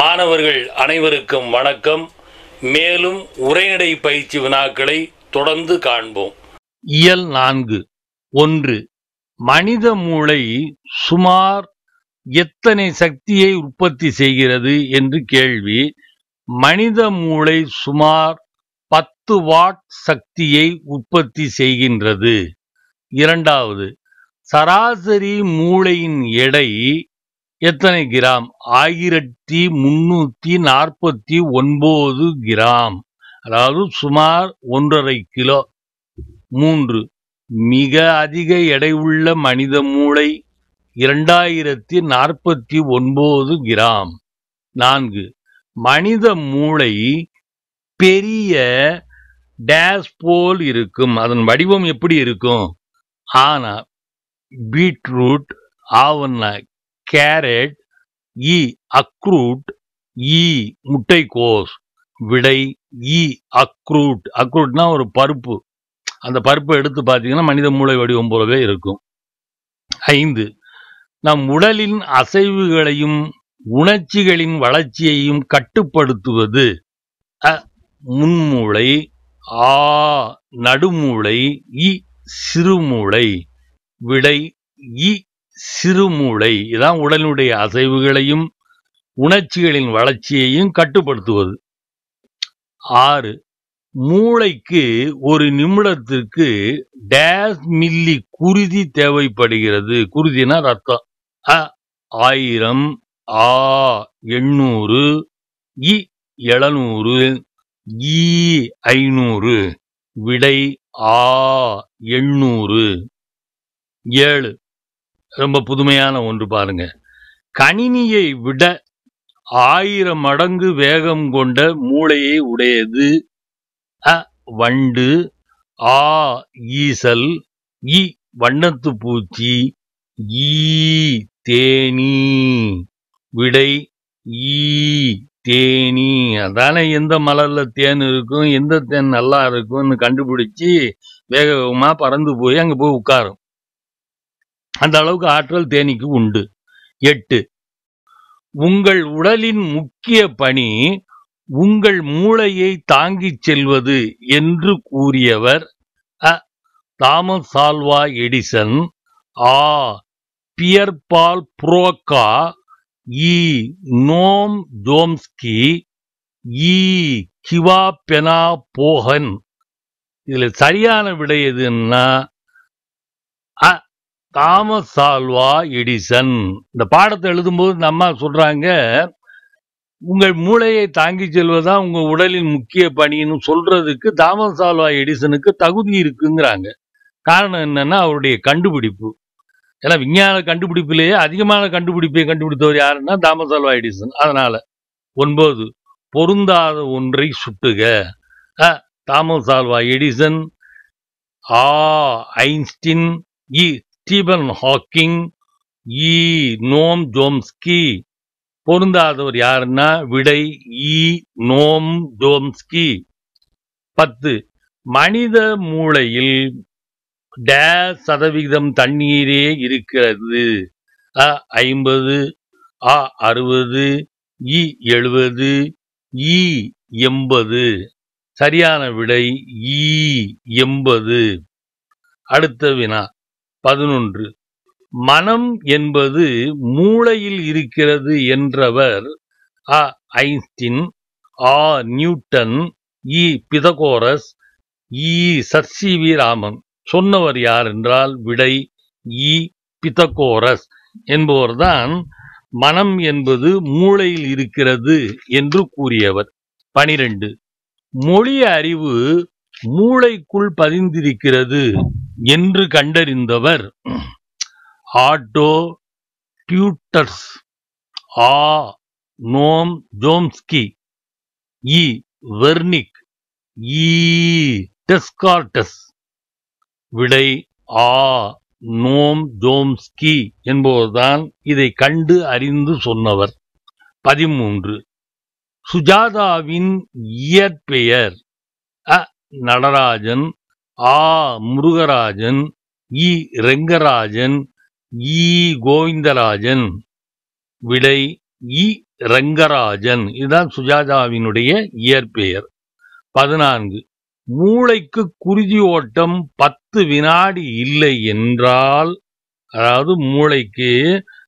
மாணவர்கள் அனைவருக்கும் வணக்கம் மேலும் உரைநடை பயிற்சி வினாக்களை தொடர்ந்து காண்போம் இயல் நான்கு ஒன்று மனித மூளை சுமார் எத்தனை சக்தியை உற்பத்தி செய்கிறது என்று கேள்வி மனித மூளை சுமார் பத்து வாட் சக்தியை உற்பத்தி செய்கின்றது இரண்டாவது சராசரி மூளையின் எடை எத்தனை கிராம் ஆயிரத்தி முன்னூற்றி நாற்பத்தி ஒன்பது கிராம் அதாவது சுமார் ஒன்றரை கிலோ மூன்று மிக அதிக எடையுள்ள மனித மூளை இரண்டாயிரத்தி நாற்பத்தி ஒன்பது கிராம் நான்கு மனித மூளை பெரிய டேஸ் போல் இருக்கும் அதன் வடிவம் எப்படி இருக்கும் ஆனால் பீட்ரூட் ஆவண்ணாய் கேரட் இ அக்ரூட் இ முட்டைக்கோஸ் விடை இ அக்ரூட் அக்ரூட்னா ஒரு பருப்பு அந்த பருப்பை எடுத்து பார்த்தீங்கன்னா மனித மூளை வடிவம் போலவே இருக்கும் ஐந்து நம் உடலின் அசைவுகளையும் உணர்ச்சிகளின் வளர்ச்சியையும் கட்டுப்படுத்துவது அ முன்மூளை ஆ நடுமூளை இ சிறுமூளை விடை இ சிறுமூளை இதான் உடலினுடைய அசைவுகளையும் உணர்ச்சிகளின் வளர்ச்சியையும் கட்டுப்படுத்துவது ஆறு மூளைக்கு ஒரு நிமிடத்திற்கு டேஸ் மில்லி குருதி தேவைப்படுகிறது குருதினா ரத்தம் அ ஆயிரம் ஆ எண்ணூறு இ எழுநூறு இ ஐநூறு விடை ஆ எண்ணூறு ஏழு ரொம்ப புதுமையான ஒன்று பாருங்க கணினியை விட ஆயிரம் மடங்கு வேகம் கொண்ட மூளையை உடையது அ வண்டு ஆ ஈசல் இ வண்ணத்து பூச்சி ஈ தேனி விடை ஈ தேனி அதான எந்த மலர்ல தேன் இருக்கும் எந்த தேன் நல்லா இருக்கும்னு கண்டுபிடிச்சி வேக வேகமாக பறந்து போய் அங்கே போய் உட்காரும் அந்த அளவுக்கு ஆற்றல் தேனிக்கு உண்டு எட்டு உங்கள் உடலின் முக்கிய பணி உங்கள் மூளையை தாங்கிச் செல்வது என்று கூறியவர் அ தாமஸ் சால்வா எடிசன் ஆ பியர்பால் புரோக்கா இ நோம் ஜோம்ஸ்கி இ கிவா பெனா போகன் இதில் சரியான விடை எதுன்னா தாமஸ் சால்வா எடிசன் இந்த பாடத்தை எழுதும்போது இந்த அம்மா சொல்றாங்க உங்கள் மூளையை தாங்கி செல்வதா உங்க உடலின் முக்கிய பணின்னு சொல்றதுக்கு தாமஸ் ஆல்வா எடிசனுக்கு தகுதி இருக்குங்கிறாங்க காரணம் என்னன்னா அவருடைய கண்டுபிடிப்பு ஏன்னா விஞ்ஞான கண்டுபிடிப்பிலேயே அதிகமான கண்டுபிடிப்பை கண்டுபிடித்தவர் யாருன்னா தாமஸ் ஆல்வா எடிசன் அதனால ஒன்பது பொருந்தாத ஒன்றை சுட்டுக தாமஸ் ஆல்வா எடிசன் ஆ ஐன்ஸ்டின் இ ஸ்டீபன் ஹாக்கிங் இ நோம் ஜோம்ஸ்கி பொருந்தாதவர் யாருன்னா விடை இ நோம் ஜோம்ஸ்கி பத்து மனித மூளையில் டேஸ் சதவிகிதம் தண்ணீரே இருக்கிறது அ ஐம்பது அ அறுபது இ எழுபது இ எண்பது சரியான விடை இ எண்பது அடுத்த வினா பதினொன்று மனம் என்பது மூளையில் இருக்கிறது என்றவர் அ ஐன்ஸ்டின் ஆ நியூட்டன் இ பிதகோரஸ் இ சர் வி ராமன் சொன்னவர் யார் என்றால் விடை இ பிதகோரஸ் என்பவர்தான் மனம் என்பது மூளையில் இருக்கிறது என்று கூறியவர் பனிரெண்டு மொழி அறிவு மூளைக்குள் பதிந்திருக்கிறது என்று கண்டறிந்தவர் ஆட்டோ டியூட்டர்ஸ் ஆ நோம் ஜோம்ஸ்கி இ வெர்னிக் இ டெஸ்கார்டஸ் விடை ஆ நோம் ஜோம்ஸ்கி என்பவர்தான் இதை கண்டு அறிந்து சொன்னவர் பதிமூன்று சுஜாதாவின் இயற்பெயர் அ நடராஜன் ஆ முருகராஜன் இ ரெங்கராஜன் இ கோவிந்தராஜன் விடை இ ரங்கராஜன் இதுதான் சுஜாதாவினுடைய இயற்பெயர் பதினான்கு மூளைக்கு குருதி ஓட்டம் பத்து வினாடி இல்லை என்றால் அதாவது மூளைக்கு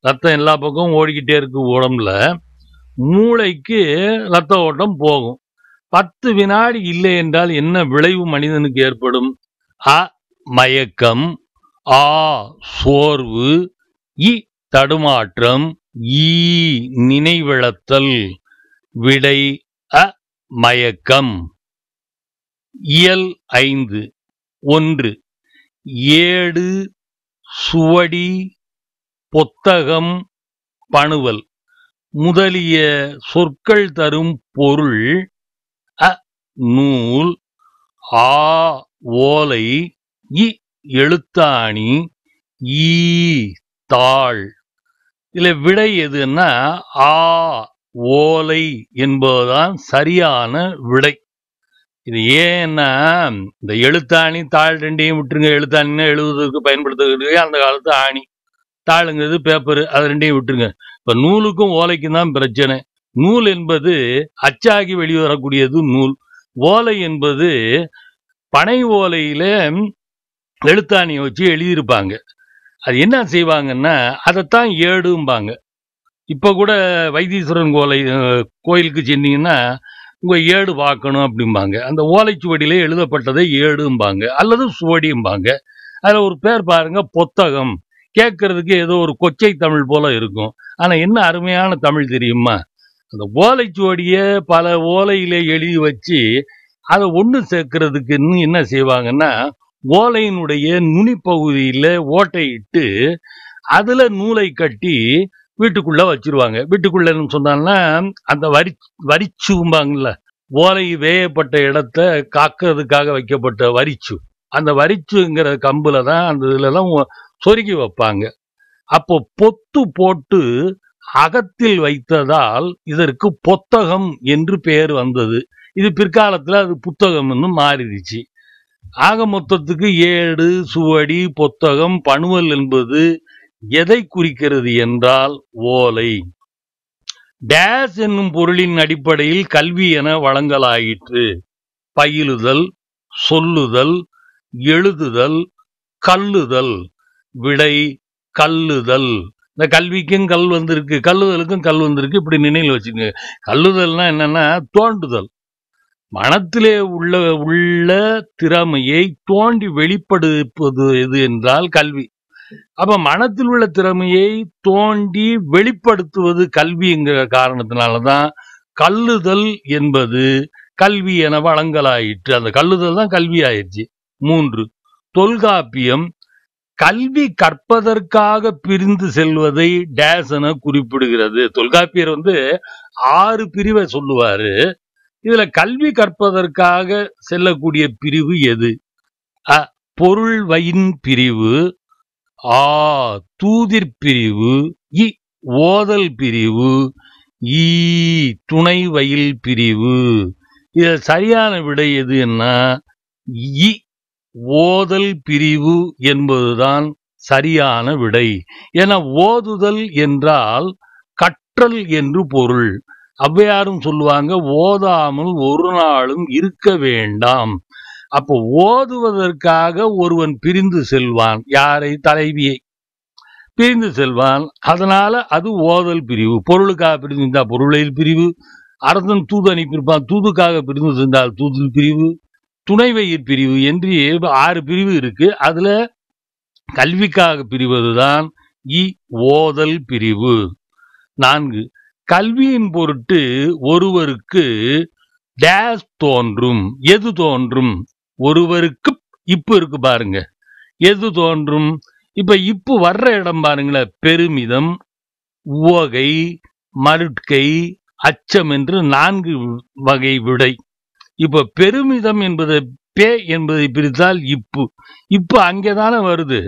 ரத்தம் எல்லா பக்கமும் ஓடிக்கிட்டே இருக்கு உடம்புல மூளைக்கு ரத்த ஓட்டம் போகும் பத்து வினாடி இல்லை என்றால் என்ன விளைவு மனிதனுக்கு ஏற்படும் அ மயக்கம் ஆ சோர்வு இ தடுமாற்றம் ஈ நினைவிழத்தல் விடை அ மயக்கம் இயல் ஐந்து ஒன்று ஏடு சுவடி பொத்தகம் பணுவல் முதலிய சொற்கள் தரும் பொருள் நூல் ஆ ஓலை இ எழுத்தாணி ஈ தாள் இல்லை விடை எதுன்னா ஆ ஓலை என்பதுதான் சரியான விடை இது ஏன்னா இந்த எழுத்தாணி தாள் ரெண்டையும் விட்டுருங்க எழுத்தாணின்னா எழுதுறதுக்கு பயன்படுத்துகிறது அந்த காலத்து ஆணி தாளுங்கிறது பேப்பர் அது ரெண்டையும் விட்டுருங்க இப்போ நூலுக்கும் ஓலைக்கும் தான் பிரச்சனை நூல் என்பது அச்சாகி வெளிவரக்கூடியது நூல் ஓலை என்பது பனை ஓலையில எழுத்தாணியை வச்சு எழுதியிருப்பாங்க அது என்ன செய்வாங்கன்னா அதைத்தான் ஏடும்பாங்க இப்போ கூட வைத்தீஸ்வரன் கோலை கோயிலுக்கு சென்னீங்கன்னா உங்கள் ஏடு பார்க்கணும் அப்படிம்பாங்க அந்த ஓலைச்சுவடியிலே எழுதப்பட்டதை ஏடும்பாங்க அல்லது சுவடியும்பாங்க அதில் ஒரு பேர் பாருங்க புத்தகம் கேட்கறதுக்கு ஏதோ ஒரு கொச்சை தமிழ் போல இருக்கும் ஆனால் என்ன அருமையான தமிழ் தெரியுமா அந்த ஓலைச்சுவடியை பல ஓலையில எழுதி வச்சு அதை ஒன்று சேர்க்கறதுக்கு என்ன செய்வாங்கன்னா ஓலையினுடைய நுனிப்பகுதியில் ஓட்டையிட்டு அதில் நூலை கட்டி வீட்டுக்குள்ளே வச்சிருவாங்க வீட்டுக்குள்ளேன்னு சொன்னாங்கன்னா அந்த வரி வரிச்சும்பாங்கல்ல ஓலை வேயப்பட்ட இடத்த காக்கிறதுக்காக வைக்கப்பட்ட வரிச்சு அந்த வரிச்சுங்கிற கம்பில் தான் அந்த இதுலலாம் சொருகி வைப்பாங்க அப்போ பொத்து போட்டு அகத்தில் வைத்ததால் இதற்கு பொத்தகம் என்று பெயர் வந்தது இது பிற்காலத்தில் அது புத்தகம் என்னும் மாறிடுச்சு ஆக மொத்தத்துக்கு ஏடு சுவடி பொத்தகம் பணுவல் என்பது எதை குறிக்கிறது என்றால் ஓலை டேஸ் என்னும் பொருளின் அடிப்படையில் கல்வி என வழங்கலாயிற்று பயிலுதல் சொல்லுதல் எழுதுதல் கல்லுதல் விடை கல்லுதல் இந்த கல்விக்கும் கல் வந்திருக்கு கல்லுதலுக்கும் கல் வந்திருக்கு இப்படி நினைவில் வச்சுங்க கல்லுதல்னா என்னன்னா தோண்டுதல் மனத்திலே உள்ள உள்ள திறமையை தோண்டி வெளிப்படுப்பது எது என்றால் கல்வி அப்ப மனத்தில் உள்ள திறமையை தோண்டி வெளிப்படுத்துவது கல்விங்கிற காரணத்தினாலதான் கல்லுதல் என்பது கல்வி என வழங்கலாயிற்று அந்த கல்லுதல் தான் கல்வி ஆயிடுச்சு மூன்று தொல்காப்பியம் கல்வி கற்பதற்காக பிரிந்து செல்வதை டேஸ் என குறிப்பிடுகிறது தொல்காப்பியர் வந்து ஆறு பிரிவை சொல்லுவாரு இதுல கல்வி கற்பதற்காக செல்லக்கூடிய பிரிவு எது அ பொருள் வயின் பிரிவு ஆ தூதிர் பிரிவு இ ஓதல் பிரிவு ஈ துணை வயல் பிரிவு இதில் சரியான விடை எதுன்னா இ ஓதல் பிரிவு என்பதுதான் சரியான விடை என ஓதுதல் என்றால் கற்றல் என்று பொருள் அவ்வையாரும் சொல்லுவாங்க ஓதாமல் ஒரு நாளும் இருக்க வேண்டாம் அப்போ ஓதுவதற்காக ஒருவன் பிரிந்து செல்வான் யாரை தலைவியை பிரிந்து செல்வான் அதனால அது ஓதல் பிரிவு பொருளுக்காக பிரிந்து இருந்தால் பொருளையில் பிரிவு அரசன் தூது அனுப்பியிருப்பான் தூதுக்காக பிரிந்து சென்றால் தூது பிரிவு துணை பிரிவு என்று ஆறு பிரிவு இருக்கு அதுல கல்விக்காக பிரிவதுதான் இ ஓதல் பிரிவு நான்கு கல்வியின் பொருட்டு ஒருவருக்கு டேஸ் தோன்றும் எது தோன்றும் ஒருவருக்கு இப்ப இருக்கு பாருங்க எது தோன்றும் இப்ப இப்பு வர்ற இடம் பாருங்களேன் பெருமிதம் உவகை மருட்கை அச்சம் என்று நான்கு வகை விடை இப்ப பெருமிதம் என்பது பே என்பதை பிரித்தால் இப்பு இப்ப அங்கேதானே வருது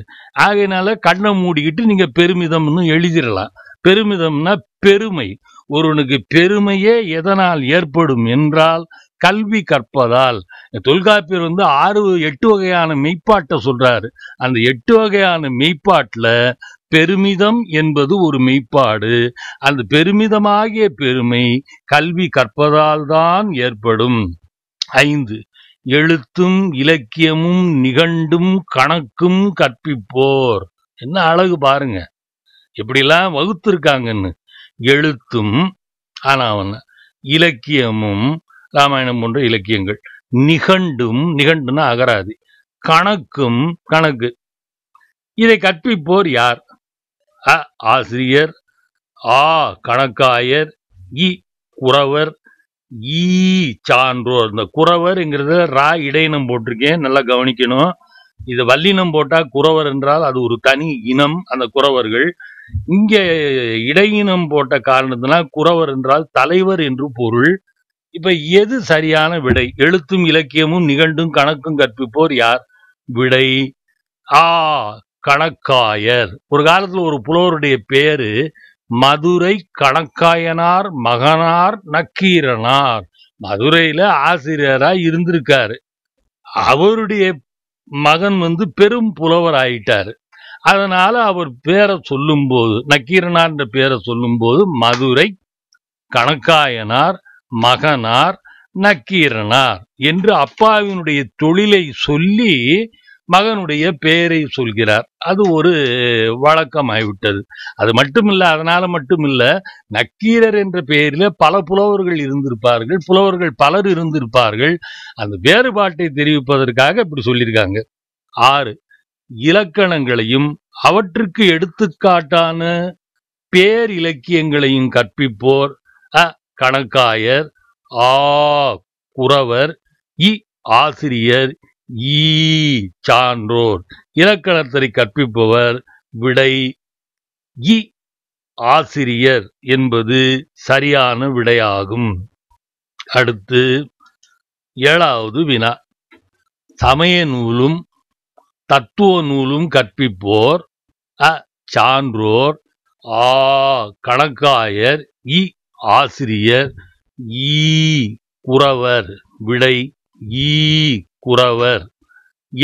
ஆகையினால கண்ணை மூடிக்கிட்டு நீங்க பெருமிதம்னு எழுதிடலாம் பெருமிதம்னா பெருமை ஒருவனுக்கு பெருமையே எதனால் ஏற்படும் என்றால் கல்வி கற்பதால் தொல்காப்பியர் வந்து ஆறு எட்டு வகையான மெய்ப்பாட்டை சொல்றாரு அந்த எட்டு வகையான மெய்ப்பாட்டில் பெருமிதம் என்பது ஒரு மெய்ப்பாடு அந்த பெருமிதமாகிய பெருமை கல்வி கற்பதால் தான் ஏற்படும் ஐந்து எழுத்தும் இலக்கியமும் நிகண்டும் கணக்கும் கற்பிப்போர் என்ன அழகு பாருங்க எப்படிலாம் வகுத்துருக்காங்கன்னு எழுத்தும் அவன் இலக்கியமும் ராமாயணம் போன்ற இலக்கியங்கள் நிகண்டும் நிகண்டுன்னா அகராதி கணக்கும் கணக்கு இதை கற்பிப்போர் யார் ஆசிரியர் ஆ கணக்காயர் இ குறவர் ஈ சான்றோர் இந்த குறவர்ங்கிறது ரா இடையினம் போட்டிருக்கேன் நல்லா கவனிக்கணும் இது வல்லினம் போட்டா குறவர் என்றால் அது ஒரு தனி இனம் அந்த குறவர்கள் இங்க இடையினம் போட்ட காரணத்தினால் குறவர் என்றால் தலைவர் என்று பொருள் இப்ப எது சரியான விடை எழுத்தும் இலக்கியமும் நிகண்டும் கணக்கும் கற்பிப்போர் யார் விடை ஆ கணக்காயர் ஒரு காலத்துல ஒரு புலவருடைய பேரு மதுரை கணக்காயனார் மகனார் நக்கீரனார் மதுரையில ஆசிரியரா இருந்திருக்காரு அவருடைய மகன் வந்து பெரும் புலவர் ஆயிட்டாரு அதனால அவர் பேரை சொல்லும்போது நக்கீரனார் பேரை சொல்லும்போது மதுரை கணக்காயனார் மகனார் நக்கீரனார் என்று அப்பாவினுடைய தொழிலை சொல்லி மகனுடைய பெயரை சொல்கிறார் அது ஒரு வழக்கம் ஆகிவிட்டது அது மட்டும் அதனால மட்டும் நக்கீரர் என்ற பெயரில் பல புலவர்கள் இருந்திருப்பார்கள் புலவர்கள் பலர் இருந்திருப்பார்கள் அந்த வேறுபாட்டை தெரிவிப்பதற்காக இப்படி சொல்லியிருக்காங்க ஆறு இலக்கணங்களையும் அவற்றுக்கு எடுத்துக்காட்டான பேர் இலக்கியங்களையும் கற்பிப்போர் அ கணக்காயர் ஆ குறவர் இ ஆசிரியர் ஈ சான்றோர் இலக்கணத்தை கற்பிப்பவர் விடை இ ஆசிரியர் என்பது சரியான விடையாகும் அடுத்து ஏழாவது வினா சமய நூலும் தத்துவ நூலும் கற்பிப்போர் அ சான்றோர் ஆ கணக்காயர் இ ஆசிரியர் ஈ குறவர் விடை ஈ குறவர்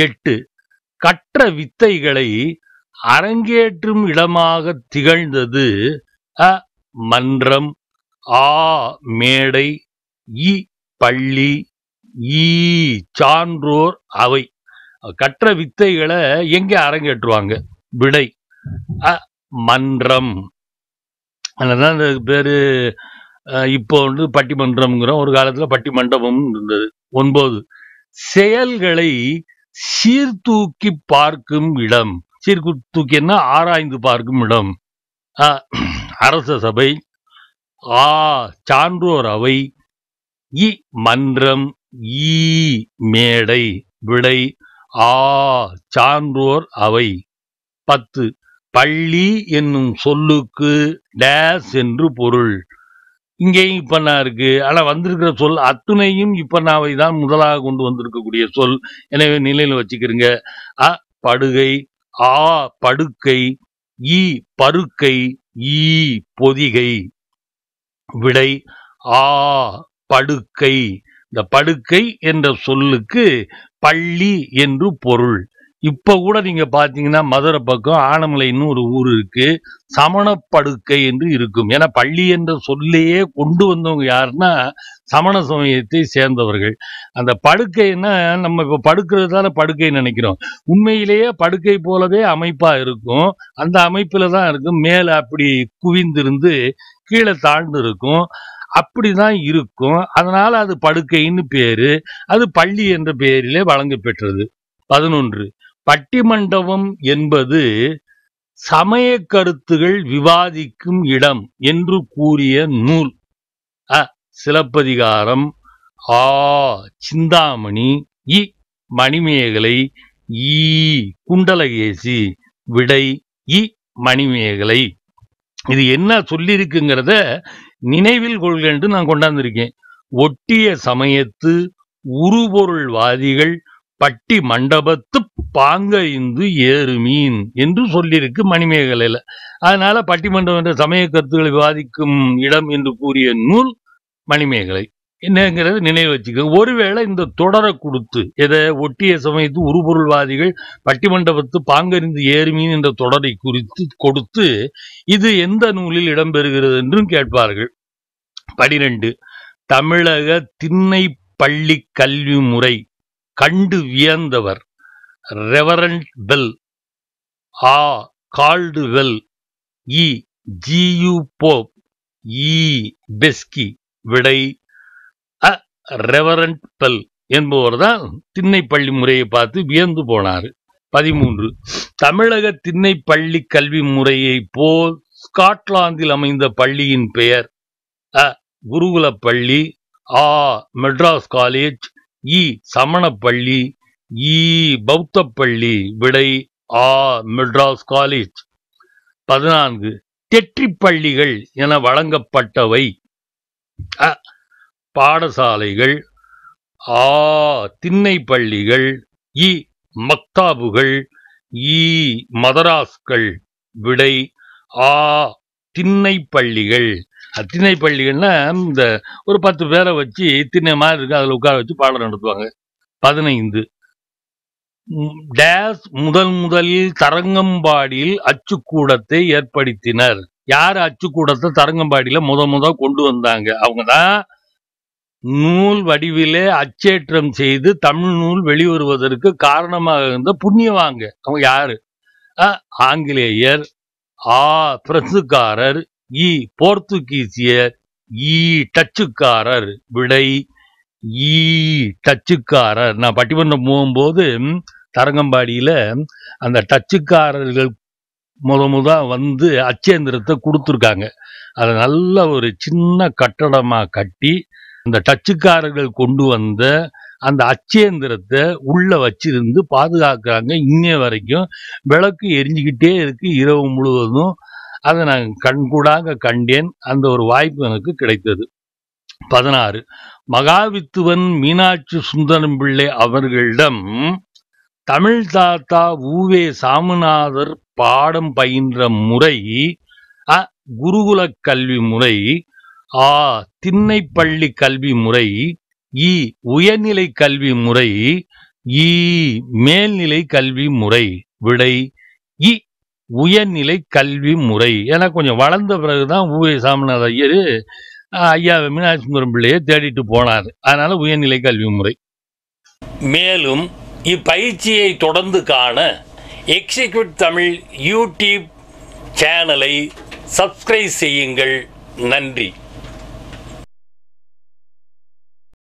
எட்டு கற்ற வித்தைகளை அரங்கேற்றும் இடமாக திகழ்ந்தது அ மன்றம் ஆ மேடை இ பள்ளி ஈ சான்றோர் அவை கற்ற வித்தைகளை எங்கே அரங்கேற்றுவாங்க விடை அ மன்றம் அதனால அந்த இப்போ வந்து பட்டிமன்றம்ங்கிறோம் ஒரு காலத்தில் பட்டிமண்டபம் இருந்தது ஒன்பது செயல்களை சீர்தூக்கி பார்க்கும் இடம் சீர்தூக்கி என்ன ஆராய்ந்து பார்க்கும் இடம் அரச சபை ஆ சான்றோர் அவை இ மன்றம் ஈ மேடை விடை ஆ சான்றோர் அவை பத்து பள்ளி என்னும் சொல்லுக்கு டேஸ் என்று பொருள் இங்கேயும் இப்பண்ணா இருக்கு ஆனால் வந்திருக்கிற சொல் அத்துணையும் இப்பண்ணாவை தான் முதலாக கொண்டு வந்திருக்கக்கூடிய சொல் எனவே நிலையில் வச்சுக்கிறீங்க அ படுகை ஆ படுக்கை ஈ பருக்கை ஈ பொதிகை விடை ஆ படுக்கை இந்த படுக்கை என்ற சொல்லுக்கு பள்ளி என்று பொருள் இப்ப கூட நீங்க பாத்தீங்கன்னா மதுரை பக்கம் ஆனமலைன்னு ஒரு ஊர் இருக்கு சமணப்படுக்கை என்று இருக்கும் ஏன்னா பள்ளி என்ற சொல்லையே கொண்டு வந்தவங்க யாருன்னா சமண சமயத்தை சேர்ந்தவர்கள் அந்த படுக்கைன்னா நம்ம இப்போ படுக்கிறது தானே படுக்கை நினைக்கிறோம் உண்மையிலேயே படுக்கை போலவே அமைப்பா இருக்கும் அந்த அமைப்புல தான் இருக்கும் மேல அப்படி குவிந்திருந்து கீழே தாழ்ந்து இருக்கும் அப்படிதான் இருக்கும் அதனால அது படுக்கைன்னு பேரு அது பள்ளி என்ற பெயரிலே வழங்கப்பெற்றது பதினொன்று பட்டிமண்டபம் என்பது சமய கருத்துகள் விவாதிக்கும் இடம் என்று கூறிய நூல் அ சிலப்பதிகாரம் ஆ சிந்தாமணி இ மணிமேகலை ஈ குண்டலகேசி விடை இ மணிமேகலை இது என்ன சொல்லியிருக்குங்கிறத நினைவில் கொள்க என்று நான் கொண்டாந்துருக்கேன் ஒட்டிய சமயத்து உருபொருள்வாதிகள் பட்டி மண்டபத்து பாங்க இந்து ஏறு மீன் என்று சொல்லியிருக்கு மணிமேகலையில் அதனால பட்டிமன்றம் என்ற சமய கருத்துக்களை விவாதிக்கும் இடம் என்று கூறிய நூல் மணிமேகலை என்னங்கிறது நினைவு வச்சுக்க ஒருவேளை இந்த தொடரை கொடுத்து எதை ஒட்டிய சமயத்து உருபொருள்வாதிகள் பட்டிமண்டபத்து பாங்கறிந்து ஏறுமீன் என்ற தொடரை குறித்து கொடுத்து இது எந்த நூலில் இடம்பெறுகிறது என்றும் கேட்பார்கள் பனிரெண்டு தமிழக திண்ணை பள்ளி கல்வி முறை கண்டு வியந்தவர் ரெவரண்ட் பெல் ஆ கால்டுவெல் இ ஜியு போப் இ பெஸ்கி விடை அ ரெவரண்ட் பெல் என்பவர் தான் திண்ணை பள்ளி முறையை பார்த்து வியந்து போனார் பதிமூன்று தமிழக திண்ணை பள்ளி கல்வி முறையை போல் ஸ்காட்லாந்தில் அமைந்த பள்ளியின் பெயர் அ குருகுல பள்ளி ஆ மெட்ராஸ் காலேஜ் இ சமணப்பள்ளி இ பௌத்தப்பள்ளி விடை ஆ மெட்ராஸ் காலேஜ் பதினான்கு தெற்றிப்பள்ளிகள் என வழங்கப்பட்டவை அ பாடசாலைகள் ஆ திண்ணை பள்ளிகள் இ மக்தாபுகள் இ மதராஸ்கள் விடை ஆ திண்ணை பள்ளிகள் திண்ணை பள்ளிகள்னா இந்த ஒரு பத்து பேரை வச்சு திண்ணை மாதிரி இருக்கு அதில் உட்கார வச்சு பாடம் நடத்துவாங்க பதினைந்து டேஸ் முதல் முதலில் தரங்கம்பாடியில் அச்சுக்கூடத்தை ஏற்படுத்தினர் யார் அச்சுக்கூடத்தை தரங்கம்பாடியில முத முத கொண்டு வந்தாங்க அவங்க தான் நூல் வடிவிலே அச்சேற்றம் செய்து தமிழ் நூல் வெளிவருவதற்கு காரணமாக இருந்த புண்ணியவாங்க அவங்க யாரு ஆங்கிலேயர் ஆ பிரெஞ்சுக்காரர் இ போர்த்துகீசியர் இ டச்சுக்காரர் விடை ஈ டச்சுக்காரர் நான் பட்டிமன்றம் போகும்போது தரங்கம்பாடியில் அந்த டச்சுக்காரர்கள் முத முத வந்து அச்சேந்திரத்தை கொடுத்துருக்காங்க அதை நல்ல ஒரு சின்ன கட்டடமாக கட்டி அந்த டச்சுக்காரர்கள் கொண்டு வந்த அந்த அச்சேந்திரத்தை உள்ள வச்சிருந்து பாதுகாக்கிறாங்க இன்னே வரைக்கும் விளக்கு எரிஞ்சுக்கிட்டே இருக்கு இரவு முழுவதும் அதை நான் கண்கூடாக கண்டேன் அந்த ஒரு வாய்ப்பு எனக்கு கிடைத்தது பதினாறு மகாவித்துவன் மீனாட்சி சுந்தரம் பிள்ளை அவர்களிடம் தமிழ் தாத்தா ஊவே சாமிநாதர் பாடம் பயின்ற முறை அ குருகுல கல்வி முறை ஆ திண்ணைப்பள்ளி கல்வி முறை இ உயர்நிலை கல்வி முறை இ மேல்நிலை கல்வி முறை விடை இ உயர்நிலை கல்வி முறை ஏன்னா கொஞ்சம் வளர்ந்த பிறகுதான் ஊவே சாமிநாத ஐயர் ஐயா மீனாட்சி சுந்தரம் பிள்ளையை தேடிட்டு போனார் அதனால் உயர்நிலை கல்வி முறை மேலும் இப்பயிற்சியை தொடர்ந்து காண எக்ஸிக்யூட் தமிழ் யூடியூப் சேனலை சப்ஸ்கிரைப் செய்யுங்கள் நன்றி